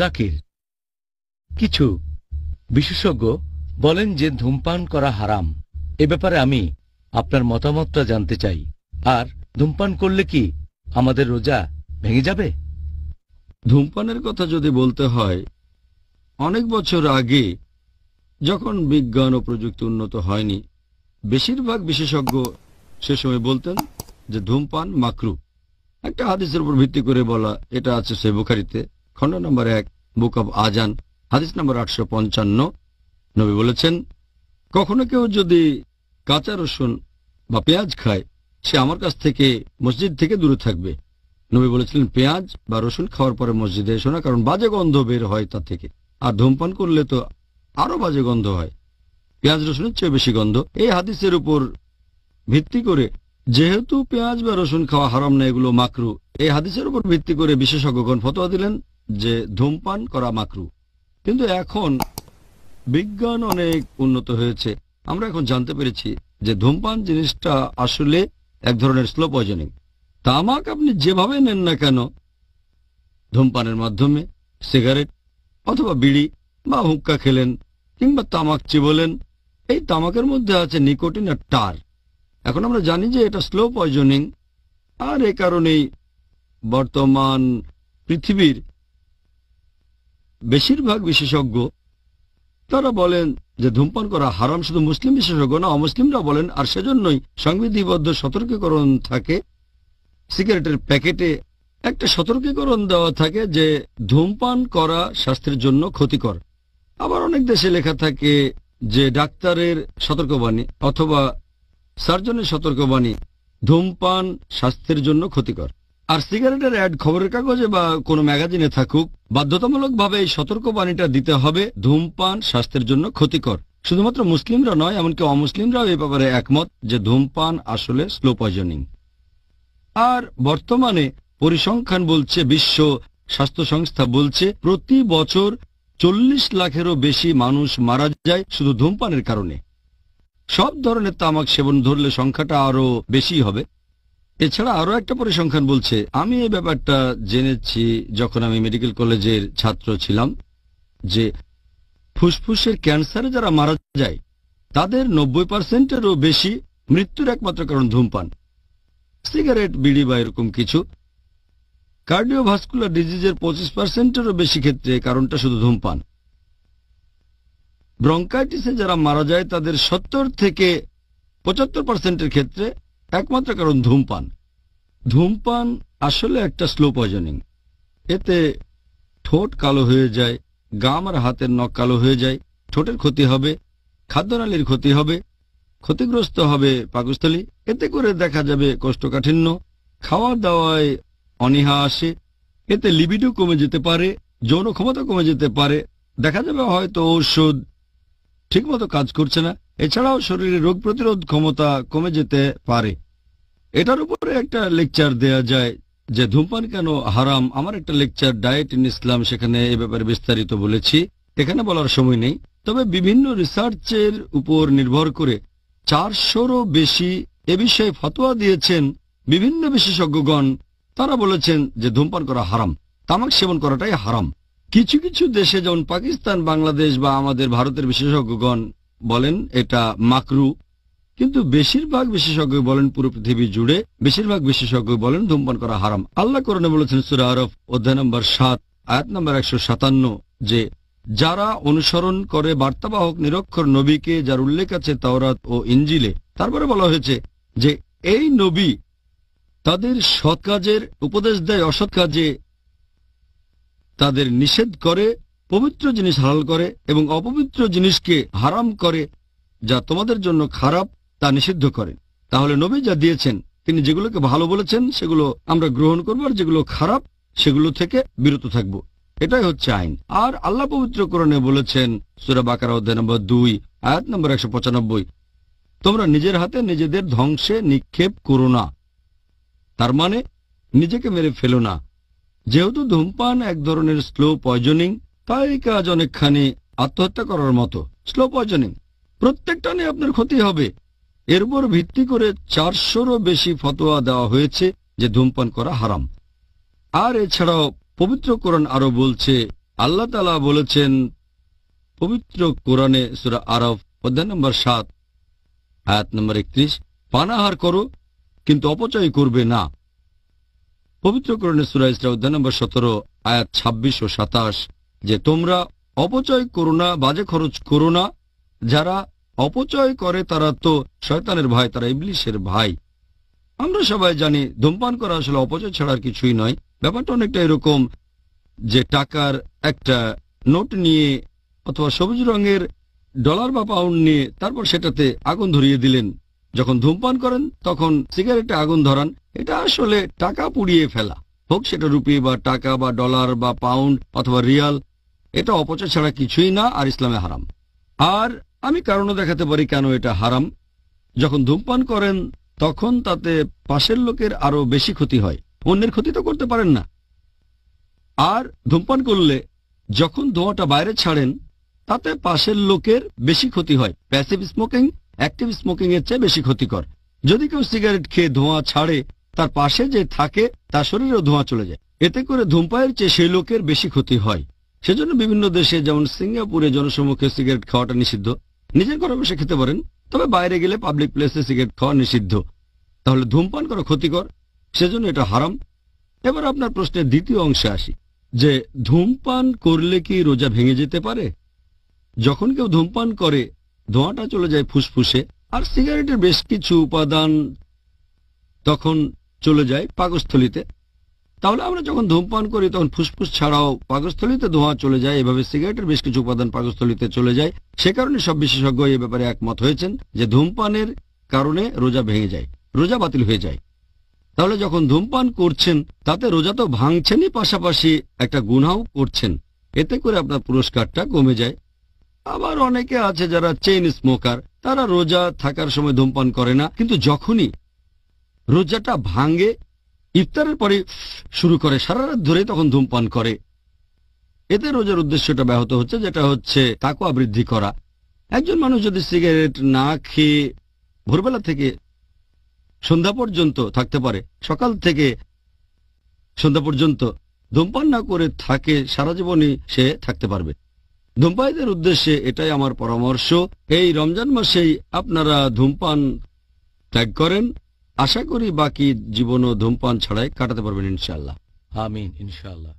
জাকির কিছু বিশেষজ্ঞ বলেন যে ধূমপান করা হারাম এ ব্যাপারে আমি আপনার মতামতটা জানতে চাই আর ধূমপান করলে কি আমাদের রোজা ভেঙে যাবে ধূমপানের কথা যদি বলতে হয় অনেক বছর আগে যখন বিজ্ঞান ও প্রযুক্তি উন্নত হয়নি বেশিরভাগ বিশেষজ্ঞ সে সময় বলতেন যে ধূমপান মাকরু একটা হাদিসের উপর ভিত্তি করে বলা এটা আছে সে বুখারিতে খন্ড নম্বর এক বুক অব আজান হাদিস নম্বর আটশো পঞ্চান্ন নবী বলেছেন কখনো কেউ যদি কাঁচা রসুন বা পেঁয়াজ খায় সে আমার কাছ থেকে মসজিদ থেকে দূরে থাকবে নবী বলেছিলেন পেঁয়াজ বা রসুন খাওয়ার পরে মসজিদে এসো না কারণ বাজে গন্ধ বের হয় তা থেকে আর ধূমপান করলে তো আরো বাজে গন্ধ হয় পেঁয়াজ রসুনের চেয়ে বেশি গন্ধ এই হাদিসের উপর ভিত্তি করে যেহেতু পেঁয়াজ বা রসুন খাওয়া হারাম না এগুলো মাকরু এই হাদিসের উপর ভিত্তি করে বিশেষজ্ঞগণ ফতোয়া দিলেন যে ধূমপান করা মাকরু কিন্তু এখন বিজ্ঞান অনেক উন্নত হয়েছে আমরা এখন জানতে পেরেছি যে ধূমপান জিনিসটা আসলে এক ধরনের স্লো পয়জনিং তামাক আপনি যেভাবে নেন না কেন ধূমপানের মাধ্যমে সিগারেট অথবা বিড়ি বা হুক্কা খেলেন কিংবা তামাক চিবলেন এই তামাকের মধ্যে আছে নিকোটিন আর টার এখন আমরা জানি যে এটা স্লো পয়জনিং আর এ কারণেই বর্তমান পৃথিবীর বেশিরভাগ বিশেষজ্ঞ তারা বলেন যে ধূমপান করা হারাম শুধু মুসলিম বিশেষজ্ঞ না অমুসলিমরা বলেন আর সেজন্যই সংবিধিবদ্ধ সতর্কীকরণ থাকে সিগারেটের প্যাকেটে একটা সতর্কীকরণ দেওয়া থাকে যে ধূমপান করা স্বাস্থ্যের জন্য ক্ষতিকর আবার অনেক দেশে লেখা থাকে যে ডাক্তারের সতর্কবাণী অথবা সার্জনের সতর্কবাণী ধূমপান স্বাস্থ্যের জন্য ক্ষতিকর আর সিগারেটের অ্যাড খবরের কাগজে বা কোনো ম্যাগাজিনে থাকুক বাধ্যতামূলকভাবে এই সতর্কবাণীটা দিতে হবে ধূমপান স্বাস্থ্যের জন্য ক্ষতিকর শুধুমাত্র মুসলিমরা নয় এমনকি অমুসলিমরাও এ ব্যাপারে একমত যে ধূমপান আসলে স্লো পয়জনিং আর বর্তমানে পরিসংখ্যান বলছে বিশ্ব স্বাস্থ্য সংস্থা বলছে প্রতি বছর চল্লিশ লাখেরও বেশি মানুষ মারা যায় শুধু ধূমপানের কারণে সব ধরনের তামাক সেবন ধরলে সংখ্যাটা আরও বেশি হবে এছাড়া আরো একটা পরিসংখ্যান বলছে আমি এই ব্যাপারটা জেনেছি যখন আমি মেডিকেল কলেজের ছাত্র ছিলাম যে ফুসফুসের ক্যান্সারে যারা মারা যায় তাদের নব্বই পার্সেন্টেরও বেশি মৃত্যুর একমাত্র কারণ ধূমপান সিগারেট বিড়ি বা এরকম কিছু কার্ডিওভাস্কুলার ডিজিজের পঁচিশ পার্সেন্টেরও বেশি ক্ষেত্রে কারণটা শুধু ধূমপান ব্রঙ্কাইটিসে যারা মারা যায় তাদের সত্তর থেকে পঁচাত্তর পার্সেন্টের ক্ষেত্রে একমাত্র কারণ ধূমপান ধূমপান আসলে একটা স্লো পয়জনিং এতে ঠোঁট কালো হয়ে যায় গাম আর হাতের নখ কালো হয়ে যায় ঠোঁটের ক্ষতি হবে খাদ্যনালীর ক্ষতি হবে ক্ষতিগ্রস্ত হবে পাকস্থলী এতে করে দেখা যাবে কোষ্ঠকাঠিন্য খাওয়া দাওয়ায় অনীহা আসে এতে লিবিডও কমে যেতে পারে যৌন ক্ষমতা কমে যেতে পারে দেখা যাবে হয়তো ঔষধ ঠিকমতো কাজ করছে না এছাড়াও শরীরে রোগ প্রতিরোধ ক্ষমতা কমে যেতে পারে এটার উপরে একটা লেকচার দেয়া যায় যে ধূমপান কেন হারাম আমার একটা লেকচার ডায়েট ইন ইসলাম সেখানে এ ব্যাপারে বিস্তারিত বলেছি এখানে বলার সময় নেই তবে বিভিন্ন রিসার্চের উপর নির্ভর করে চারশোরও বেশি এ বিষয়ে ফতোয়া দিয়েছেন বিভিন্ন বিশেষজ্ঞগণ তারা বলেছেন যে ধূমপান করা হারাম তামাক সেবন করাটাই হারাম কিছু কিছু দেশে যেমন পাকিস্তান বাংলাদেশ বা আমাদের ভারতের বিশেষজ্ঞগণ বলেন এটা মাকরু কিন্তু বেশিরভাগ বিশেষজ্ঞ বলেন পুরো পৃথিবী জুড়ে বেশিরভাগ বিশেষজ্ঞ বলেন ধূমপান করা হারাম আল্লাহ করণে বলেছেন সুরা আরফ অধ্যায় নম্বর সাত আয়াত নম্বর একশো সাতান্ন যে যারা অনুসরণ করে বার্তাবাহক নিরক্ষর নবীকে যার উল্লেখ আছে তাওরাত ও ইঞ্জিলে তারপরে বলা হয়েছে যে এই নবী তাদের সৎ কাজের উপদেশ দেয় অসৎ কাজে তাদের নিষেধ করে পবিত্র জিনিস হালাল করে এবং অপবিত্র জিনিসকে হারাম করে যা তোমাদের জন্য খারাপ তা নিষিদ্ধ করেন তাহলে নবী যা দিয়েছেন তিনি যেগুলোকে ভালো বলেছেন সেগুলো আমরা গ্রহণ করবো আর যেগুলো খারাপ সেগুলো থেকে বিরত থাকব এটাই হচ্ছে আইন আর আল্লাহ পবিত্র কোরণে বলেছেন সুরা বাকার অধ্যায় নম্বর দুই আয়াত নম্বর একশো পঁচানব্বই তোমরা নিজের হাতে নিজেদের ধ্বংসে নিক্ষেপ করো না তার মানে নিজেকে মেরে ফেলো না যেহেতু ধূমপান এক ধরনের স্লো পয়জনিং তাই কাজ অনেকখানি আত্মহত্যা করার মতো স্লো পয়জনিং প্রত্যেকটা নিয়ে আপনার ক্ষতি হবে এর উপর ভিত্তি করে চারশোরও বেশি ফতোয়া দেওয়া হয়েছে যে ধূমপান করা হারাম আর এছাড়াও পবিত্র কোরআন আরো বলছে আল্লাহ তালা বলেছেন পবিত্র কোরআনে সুরা আরব অধ্যায় নম্বর সাত আয়াত নম্বর একত্রিশ পানাহার করো কিন্তু অপচয় করবে না পবিত্র কোরআনে সুরা ইসরা অধ্যায় নম্বর সতেরো আয়াত ছাব্বিশ ও সাতাশ যে তোমরা অপচয় করো না বাজে খরচ করো না যারা অপচয় করে তারা তো শয়তানের ভাই তারা ইবলিশের ভাই আমরা সবাই জানি ধূমপান করা আসলে অপচয় ছাড়ার কিছুই নয় ব্যাপারটা অনেকটা এরকম যে টাকার একটা নোট নিয়ে অথবা সবুজ রঙের ডলার বা পাউন্ড নিয়ে তারপর সেটাতে আগুন ধরিয়ে দিলেন যখন ধূমপান করেন তখন সিগারেটে আগুন ধরান এটা আসলে টাকা পুড়িয়ে ফেলা হোক সেটা রুপি বা টাকা বা ডলার বা পাউন্ড অথবা রিয়াল এটা অপচয় ছাড়া কিছুই না আর ইসলামে হারাম আর আমি কারণও দেখাতে পারি কেন এটা হারাম যখন ধূমপান করেন তখন তাতে পাশের লোকের আরো বেশি ক্ষতি হয় অন্যের ক্ষতি তো করতে পারেন না আর ধূমপান করলে যখন ধোঁয়াটা বাইরে ছাড়েন তাতে পাশের লোকের বেশি ক্ষতি হয় প্যাসিভ স্মোকিং অ্যাক্টিভ স্মোকিং এর চেয়ে বেশি ক্ষতিকর যদি কেউ সিগারেট খেয়ে ধোঁয়া ছাড়ে তার পাশে যে থাকে তার শরীরেও ধোঁয়া চলে যায় এতে করে ধূমপায়ের চেয়ে সেই লোকের বেশি ক্ষতি হয় সেজন্য বিভিন্ন দেশে যেমন সিঙ্গাপুরে জনসমক্ষে সিগারেট খাওয়াটা নিষিদ্ধ নিজের ঘরে বসে খেতে পারেন তবে বাইরে গেলে পাবলিক প্লেসে সিগারেট খাওয়া নিষিদ্ধ তাহলে ধূমপান করা ক্ষতিকর সেজন্য এটা হারাম এবার আপনার প্রশ্নের দ্বিতীয় অংশে আসি যে ধূমপান করলে কি রোজা ভেঙে যেতে পারে যখন কেউ ধূমপান করে ধোঁয়াটা চলে যায় ফুসফুসে আর সিগারেটের বেশ কিছু উপাদান তখন চলে যায় পাকস্থলিতে তাহলে আমরা যখন ধূমপান করি তখন ফুসফুস ছাড়াও পাকস্থলিতে ধোঁয়া চলে যায় এভাবে সিগারেটের বেশ কিছু উপাদান পাকস্থলিতে চলে যায় সে কারণে সব বিশেষজ্ঞ এ ব্যাপারে একমত হয়েছেন যে ধূমপানের কারণে রোজা ভেঙে যায় রোজা বাতিল হয়ে যায় তাহলে যখন ধূমপান করছেন তাতে রোজা তো ভাঙছেনই পাশাপাশি একটা গুনাও করছেন এতে করে আপনার পুরস্কারটা কমে যায় আবার অনেকে আছে যারা চেইন স্মোকার তারা রোজা থাকার সময় ধূমপান করে না কিন্তু যখনই রোজাটা ভাঙে ইফতারের পরে শুরু করে সারা রাত ধরে তখন ধূমপান করে এতে রোজার উদ্দেশ্যটা ব্যাহত হচ্ছে যেটা হচ্ছে তাকুয়া বৃদ্ধি করা একজন মানুষ যদি সিগারেট না খেয়ে ভোরবেলা থেকে সন্ধ্যা পর্যন্ত থাকতে পারে সকাল থেকে সন্ধ্যা পর্যন্ত ধূমপান না করে থাকে সারা জীবনই সে থাকতে পারবে ধূমপায়ীদের উদ্দেশ্যে এটাই আমার পরামর্শ এই রমজান মাসেই আপনারা ধূমপান ত্যাগ করেন আশা করি বাকি জীবনও ধূমপান ছাড়াই কাটাতে পারবেন ইনশাল্লাহ আমিন ইনশাল্লাহ